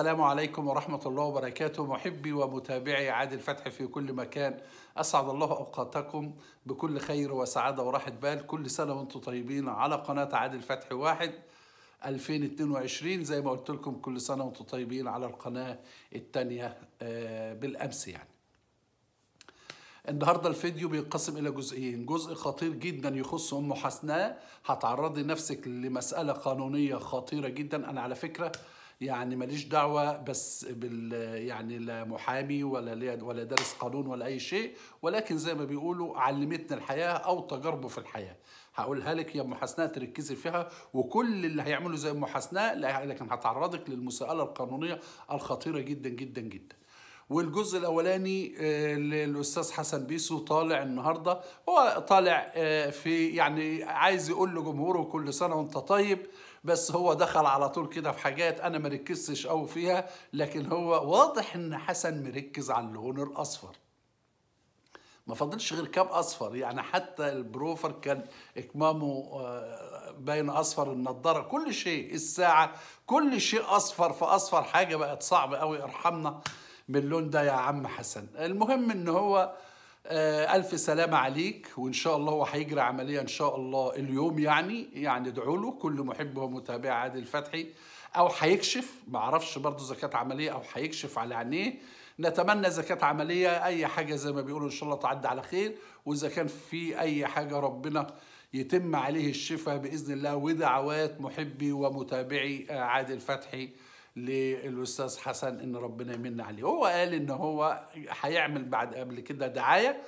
السلام عليكم ورحمة الله وبركاته محبي ومتابعي عادل فتح في كل مكان أسعد الله أوقاتكم بكل خير وسعادة وراحة بال كل سنة وأنتم طيبين على قناة عادل فتح واحد 2022 زي ما قلت لكم كل سنة وأنتم طيبين على القناة التانية آه، بالأمس يعني النهارده الفيديو بينقسم الى جزئين جزء خطير جدا يخص ام حسناء هتعرضي نفسك لمساله قانونيه خطيره جدا انا على فكره يعني ماليش دعوه بس بال يعني لا محامي ولا ولا دارس قانون ولا اي شيء ولكن زي ما بيقولوا علمتنا الحياه او تجاربه في الحياه هقولها لك يا ام حسناء تركزي فيها وكل اللي هيعمله زي ام حسناء لكن هتعرضك للمساءله القانونيه الخطيره جدا جدا جدا والجزء الاولاني آه، للاستاذ حسن بيسو طالع النهارده هو طالع آه، في يعني عايز يقول لجمهوره كل سنه وانت طيب بس هو دخل على طول كده في حاجات انا ما ركزتش قوي فيها لكن هو واضح ان حسن مركز على اللون الاصفر ما فاضلش غير كاب اصفر يعني حتى البروفر كان اكمامه آه، باين اصفر النضاره كل شيء الساعه كل شيء اصفر فاصفر حاجه بقت صعبه قوي ارحمنا من اللون ده يا عم حسن المهم ان هو آه، ألف سلامة عليك وإن شاء الله هو هيجري عملية إن شاء الله اليوم يعني يعني ادعوا له كل محب ومتابع عادل فتحي أو هيكشف معرفش برضه إذا كانت عملية أو هيكشف على عينيه نتمنى إذا كانت عملية أي حاجة زي ما بيقولوا إن شاء الله تعدي على خير وإذا كان في أي حاجة ربنا يتم عليه الشفاء بإذن الله ودعوات محبي ومتابعي آه، عادل فتحي للاستاذ حسن ان ربنا يمن عليه هو قال ان هو هيعمل بعد قبل كده دعايه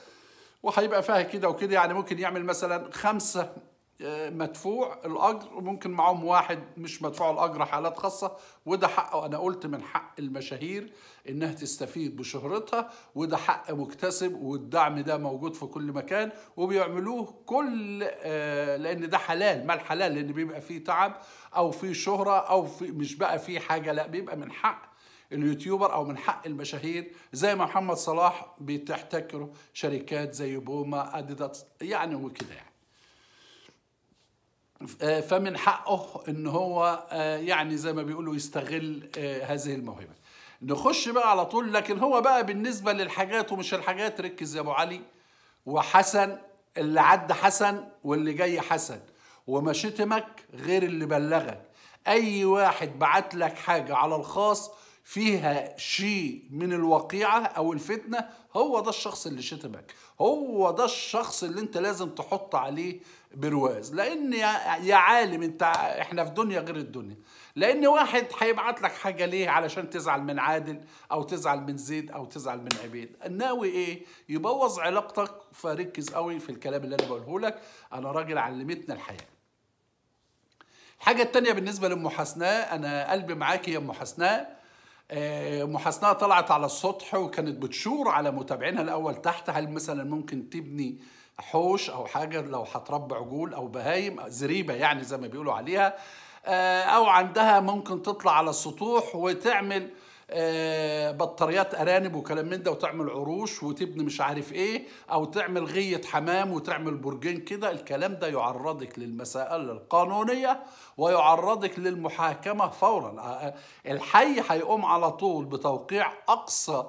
وهيبقى فيها كده وكده يعني ممكن يعمل مثلا خمسه آه، مدفوع الاجر ممكن معاهم واحد مش مدفوع الاجر حالات خاصه وده حقه انا قلت من حق المشاهير انها تستفيد بشهرتها وده حق مكتسب والدعم ده موجود في كل مكان وبيعملوه كل آه، لان ده حلال ما الحلال لان بيبقى فيه تعب او فيه شهره او في مش بقى فيه حاجه لا بيبقى من حق اليوتيوبر او من حق المشاهير زي ما محمد صلاح بتحتكره شركات زي بوما اديداس يعني وكده يعني آه، فمن حقه ان هو آه، يعني زي ما بيقولوا يستغل آه، هذه الموهبه نخش بقى على طول لكن هو بقى بالنسبه للحاجات ومش الحاجات ركز يا ابو علي وحسن اللي عدى حسن واللي جاي حسن وما شتمك غير اللي بلغك اي واحد بعت لك حاجه على الخاص فيها شيء من الوقيعة أو الفتنة هو ده الشخص اللي شتمك هو ده الشخص اللي انت لازم تحط عليه برواز لأن يا عالم انت احنا في دنيا غير الدنيا لأن واحد هيبعت لك حاجة ليه علشان تزعل من عادل أو تزعل من زيد أو تزعل من عبيد الناوي إيه يبوظ علاقتك فركز قوي في الكلام اللي أنا بقوله لك أنا راجل علمتنا الحياة الحاجة التانية بالنسبة لأم حسناء أنا قلبي معاكي يا أم حسناء آه، محاسناها طلعت على السطح وكانت بتشور على متابعينها الاول تحت هل مثلا ممكن تبني حوش او حاجه لو هتربي عجول او بهايم زريبه يعني زي ما بيقولوا عليها آه، او عندها ممكن تطلع على السطوح وتعمل آه، بطاريات ارانب وكلام من ده وتعمل عروش وتبني مش عارف ايه او تعمل غيه حمام وتعمل برجين كده الكلام ده يعرضك للمسائل القانونيه ويعرضك للمحاكمه فورا آه، آه، الحي هيقوم على طول بتوقيع اقصى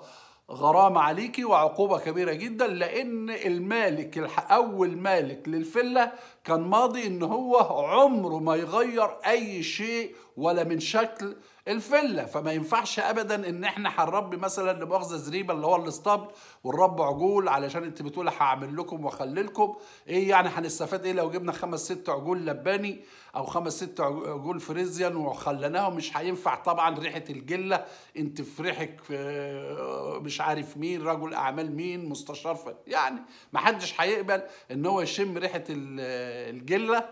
غرامة عليكي وعقوبة كبيرة جدا لأن المالك أول مالك للفلة كان ماضي ان هو عمره ما يغير اي شيء ولا من شكل الفله فما ينفعش ابدا ان احنا هنربي مثلا لمؤاخذه زريبه اللي هو الاسطبل والرب عجول علشان انت بتقول هعمل لكم واخلي لكم ايه يعني هنستفاد ايه لو جبنا خمس ست عجول لباني او خمس ست عجول فريزيان وخليناهم مش هينفع طبعا ريحه الجله انت في ريحك آه، مش عارف مين رجل اعمال مين مستشار يعني ما حدش هيقبل ان هو يشم ريحه الجله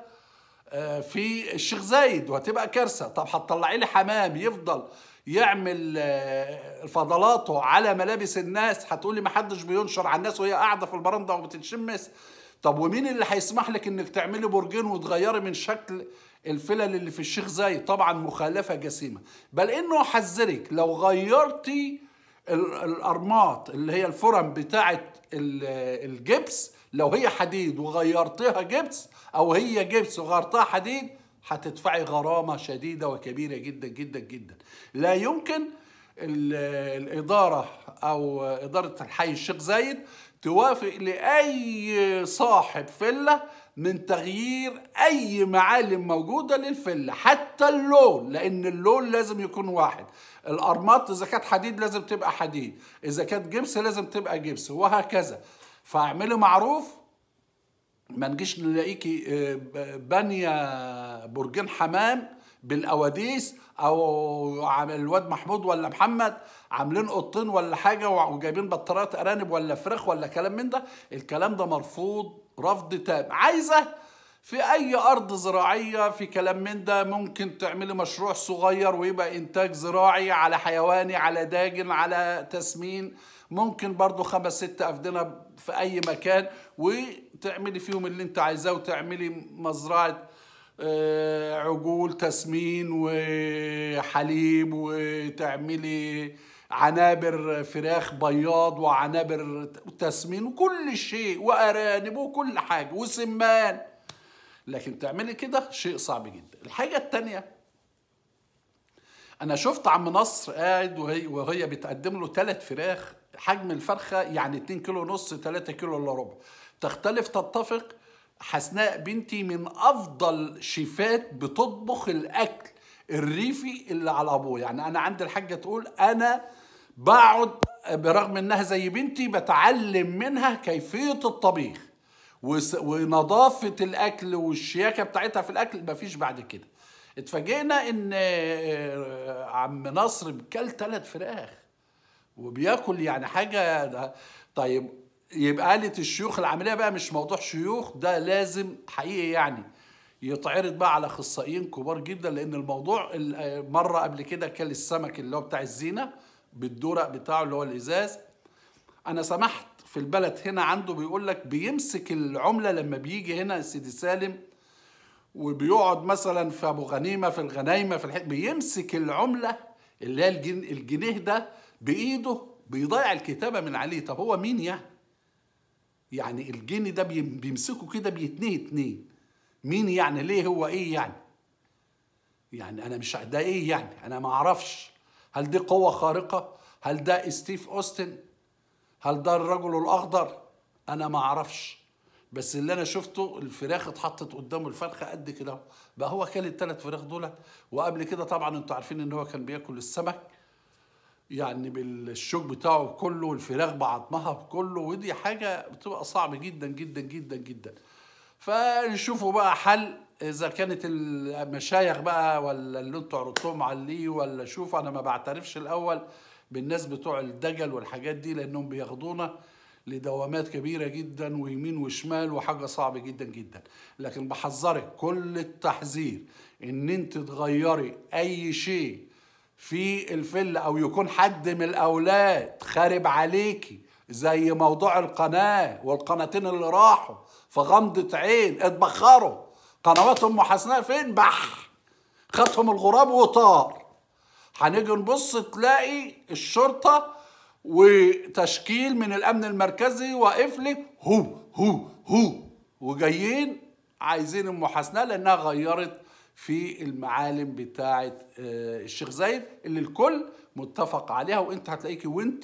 آه، في الشيخ زايد وهتبقى كارثه طب هتطلعي لي حمام يفضل يعمل آه، فضلاته على ملابس الناس هتقولي ما حدش بينشر على الناس وهي قاعده في البرندة وبتتشمس طب ومين اللي هيسمح لك انك تعملي برجين وتغيري من شكل الفلل اللي في الشيخ زايد طبعا مخالفه جسيمه بل انه حذرك لو غيرتي الارماط اللي هي الفرم بتاعه الجبس لو هي حديد وغيرتها جبس او هي جبس وغرطاها حديد هتدفعي غرامه شديده وكبيره جدا جدا جدا لا يمكن الاداره او اداره الحي الشيخ زايد توافق لاي صاحب فيلا من تغيير اي معالم موجوده للفيلا حتى اللون لان اللون لازم يكون واحد الارماط اذا كانت حديد لازم تبقى حديد اذا كانت جبس لازم تبقى جبس وهكذا فاعملي معروف ما نجيش نلاقيكي آه، بانيه برجين حمام بالاواديس او الواد محمود ولا محمد عاملين قطين ولا حاجه وجايبين بطاريات ارانب ولا فراخ ولا كلام من ده الكلام ده مرفوض رفض تام عايزه في اي ارض زراعيه في كلام من ده ممكن تعملي مشروع صغير ويبقى انتاج زراعي على حيواني على داجن على تسمين ممكن برضو خمس ست افدنه في اي مكان وتعملي فيهم اللي انت عايزاه وتعملي مزرعه آه، عجول تسمين وحليب وتعملي عنابر فراخ بياض وعنابر تسمين وكل شيء وارانب وكل حاجه وسمان لكن تعملي كده شيء صعب جدا الحاجه الثانيه انا شفت عم نصر قاعد وهي, وهي بتقدم له ثلاث فراخ حجم الفرخه يعني 2 كيلو ونص 3 كيلو الا ربع تختلف تتفق حسناء بنتي من افضل شيفات بتطبخ الاكل الريفي اللي على ابوه يعني انا عندي الحاجه تقول انا بقعد برغم انها زي بنتي بتعلم منها كيفيه الطبيخ ونظافه الاكل والشياكه بتاعتها في الاكل مفيش بعد كده اتفاجئنا ان آه، عم نصر بكل ثلاث فراخ وبياكل يعني حاجه ده طيب يبقى آلة الشيوخ العمليه بقى مش موضوع شيوخ ده لازم حقيقي يعني يتعرض بقى على اخصائيين كبار جدا لان الموضوع آه، مره قبل كده كل السمك اللي هو بتاع الزينه بالدورق بتاعه اللي هو الازاز انا سمحت في البلد هنا عنده بيقول لك بيمسك العمله لما بيجي هنا سيدي سالم وبيقعد مثلا في ابو غنيمه في الغنايمه في الحق بيمسك العمله اللي هي الجنيه ده بايده بيضيع الكتابه من عليه طب هو مين يعني يعني الجني ده بيمسكه كده بيتنيه اتنين مين يعني ليه هو ايه يعني يعني انا مش ده ايه يعني انا ما اعرفش هل دي قوه خارقه هل ده ستيف اوستن هل ده الرجل الاخضر انا ما اعرفش بس اللي انا شفته الفراخ اتحطت قدامه الفرخه قد كده بقى هو كل الثلاث فراخ دول وقبل كده طبعا انتوا عارفين ان هو كان بياكل السمك يعني بالشوك بتاعه بكله والفراخ بعظمها بكله ودي حاجه بتبقى صعبه جدا جدا جدا جدا فنشوفوا بقى حل اذا كانت المشايخ بقى ولا اللي انتوا عرضتهم عليه ولا شوفوا انا ما بعترفش الاول بالناس بتوع الدجل والحاجات دي لانهم بياخدونا لدوامات كبيره جدا ويمين وشمال وحاجه صعبه جدا جدا لكن بحذرك كل التحذير ان انت تغيري اي شيء في الفيلا او يكون حد من الاولاد خارب عليكي زي موضوع القناه والقناتين اللي راحوا في غمضه عين اتبخروا قنوات ام حسناء فين بح خدهم الغراب وطار هنيجي نبص تلاقي الشرطه وتشكيل من الامن المركزي واقف لك هو هو هو وجايين عايزين المحاسنه لانها غيرت في المعالم بتاعه آه، الشيخ زايد اللي الكل متفق عليها وانت هتلاقيكي وانت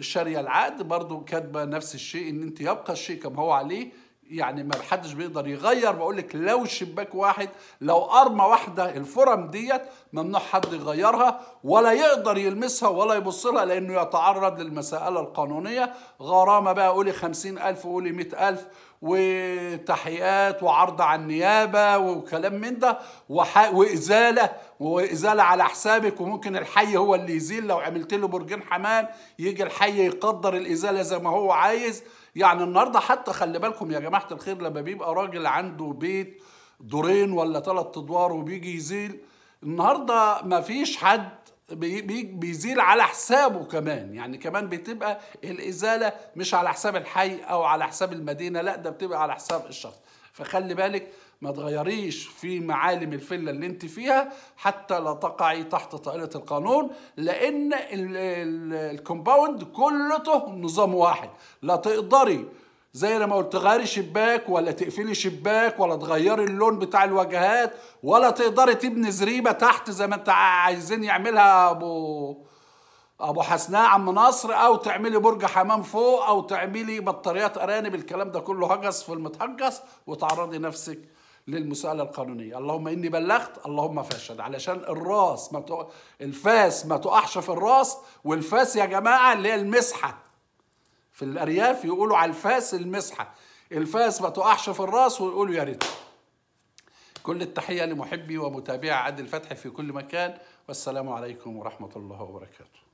شاريه العقد برضو كاتبه نفس الشيء ان انت يبقى الشيء كما هو عليه يعني ما حدش بيقدر يغير بقول لك لو شباك واحد لو ارمى واحده الفرم ديت ممنوع حد يغيرها ولا يقدر يلمسها ولا يبص لها لانه يتعرض للمساله القانونيه غرامه بقى قولي 50000 قولي 100000 وتحقيقات وعرض على النيابه وكلام من ده وح... وإزالة وإزالة على حسابك وممكن الحي هو اللي يزيل لو عملت له برجين حمام يجي الحي يقدر الإزالة زي ما هو عايز يعني النهارده حتى خلي بالكم يا جماعه الخير لما بيبقى راجل عنده بيت دورين ولا ثلاث ادوار وبيجي يزيل النهارده مفيش حد بيزيل على حسابه كمان يعني كمان بتبقى الازاله مش على حساب الحي او على حساب المدينه لا ده بتبقى على حساب الشخص فخلي بالك ما تغيريش في معالم الفلة اللي انت فيها حتى لا تقعي تحت طائلة القانون لان الكومباوند كلته نظام واحد لا تقدري زي لما قلت تغيري شباك ولا تقفلي شباك ولا تغيري اللون بتاع الواجهات ولا تقدري تبني زريبه تحت زي ما انت عايزين يعملها ابو ابو حسناء عم نصر او تعملي برج حمام فوق او تعملي بطاريات ارانب الكلام ده كله هجس في المتهجس وتعرضي نفسك للمساءله القانونيه اللهم اني بلغت اللهم فشل علشان الراس ما تق... الفاس ما تقعش في الراس والفاس يا جماعه اللي هي المسحه في الارياف يقولوا على الفاس المسحه الفاس ما تقعش في الراس ويقولوا يا ريت كل التحيه لمحبي ومتابعي عادل فتحي في كل مكان والسلام عليكم ورحمه الله وبركاته